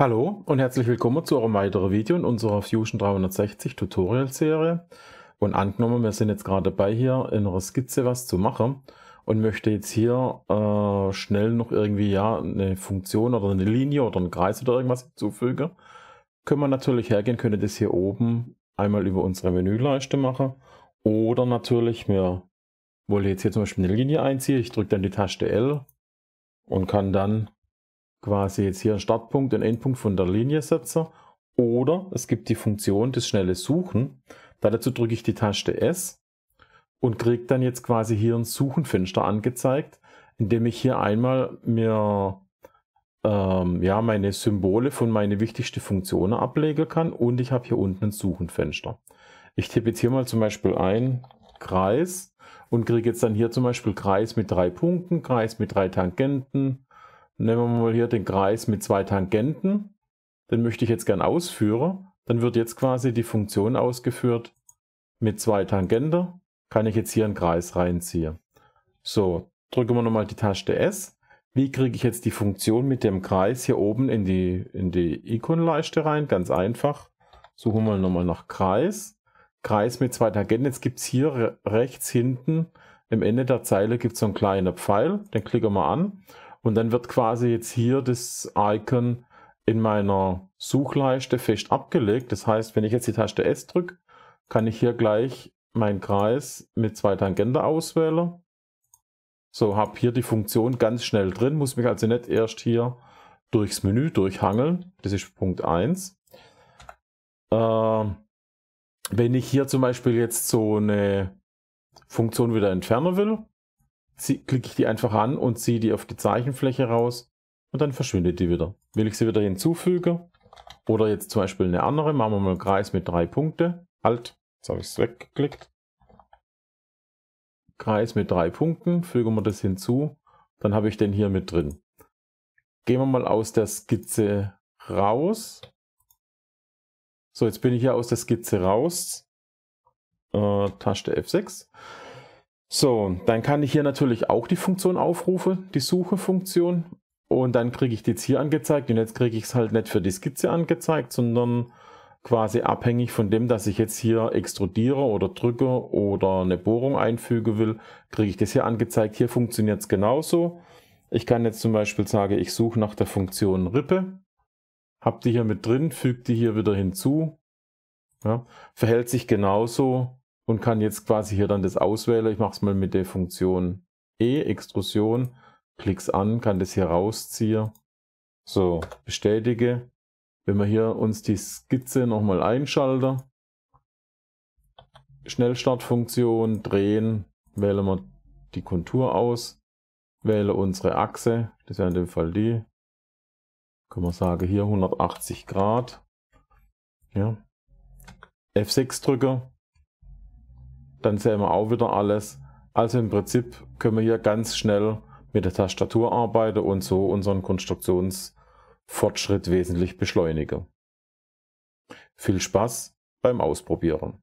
Hallo und herzlich willkommen zu einem weiteren Video in unserer Fusion 360 Tutorial Serie. Und angenommen, wir sind jetzt gerade dabei, hier in einer Skizze was zu machen und möchte jetzt hier äh, schnell noch irgendwie ja eine Funktion oder eine Linie oder einen Kreis oder irgendwas hinzufügen, können wir natürlich hergehen, können das hier oben einmal über unsere Menüleiste machen oder natürlich, wir wollen jetzt hier zum Beispiel eine Linie einziehen, ich drücke dann die Taste L und kann dann quasi jetzt hier einen Startpunkt und Endpunkt von der Linie setze. Oder es gibt die Funktion des schnelle Suchen. Dazu drücke ich die Taste S und kriege dann jetzt quasi hier ein Suchenfenster angezeigt, indem ich hier einmal mir ähm, ja, meine Symbole von meine wichtigsten Funktionen ablegen kann und ich habe hier unten ein Suchenfenster. Ich tippe jetzt hier mal zum Beispiel ein Kreis und kriege jetzt dann hier zum Beispiel Kreis mit drei Punkten, Kreis mit drei Tangenten, Nehmen wir mal hier den Kreis mit zwei Tangenten. Den möchte ich jetzt gern ausführen. Dann wird jetzt quasi die Funktion ausgeführt mit zwei Tangenten. Kann ich jetzt hier einen Kreis reinziehen. So, drücken wir nochmal die Taste S. Wie kriege ich jetzt die Funktion mit dem Kreis hier oben in die, in die Ikonleiste rein? Ganz einfach. Suchen wir nochmal nach Kreis. Kreis mit zwei Tangenten. Jetzt gibt es hier rechts hinten im Ende der Zeile gibt es so einen kleinen Pfeil. Den klicken wir an. Und dann wird quasi jetzt hier das Icon in meiner Suchleiste fest abgelegt. Das heißt, wenn ich jetzt die Taste S drücke, kann ich hier gleich meinen Kreis mit zwei Tangente auswählen. So, habe hier die Funktion ganz schnell drin, muss mich also nicht erst hier durchs Menü durchhangeln. Das ist Punkt 1. Äh, wenn ich hier zum Beispiel jetzt so eine Funktion wieder entfernen will, klicke ich die einfach an und ziehe die auf die Zeichenfläche raus und dann verschwindet die wieder. Will ich sie wieder hinzufügen oder jetzt zum Beispiel eine andere, machen wir mal einen Kreis mit drei Punkte. Alt, jetzt habe ich es weggeklickt. Kreis mit drei Punkten, fügen wir das hinzu, dann habe ich den hier mit drin. Gehen wir mal aus der Skizze raus. So, jetzt bin ich hier aus der Skizze raus. Äh, Taste F6. So, dann kann ich hier natürlich auch die Funktion aufrufen, die Suche-Funktion. Und dann kriege ich die jetzt hier angezeigt und jetzt kriege ich es halt nicht für die Skizze angezeigt, sondern quasi abhängig von dem, dass ich jetzt hier extrudiere oder drücke oder eine Bohrung einfügen will, kriege ich das hier angezeigt. Hier funktioniert es genauso. Ich kann jetzt zum Beispiel sagen, ich suche nach der Funktion Rippe, habe die hier mit drin, füge die hier wieder hinzu, ja, verhält sich genauso und kann jetzt quasi hier dann das auswählen. Ich mache es mal mit der Funktion E, Extrusion, es an, kann das hier rausziehen. So, bestätige. Wenn wir hier uns die Skizze nochmal einschalten, Schnellstartfunktion, drehen, wählen wir die Kontur aus, wähle unsere Achse, das wäre in dem Fall die, können wir sagen, hier 180 Grad. Ja. F6 drücke, dann sehen wir auch wieder alles. Also im Prinzip können wir hier ganz schnell mit der Tastatur arbeiten und so unseren Konstruktionsfortschritt wesentlich beschleunigen. Viel Spaß beim Ausprobieren.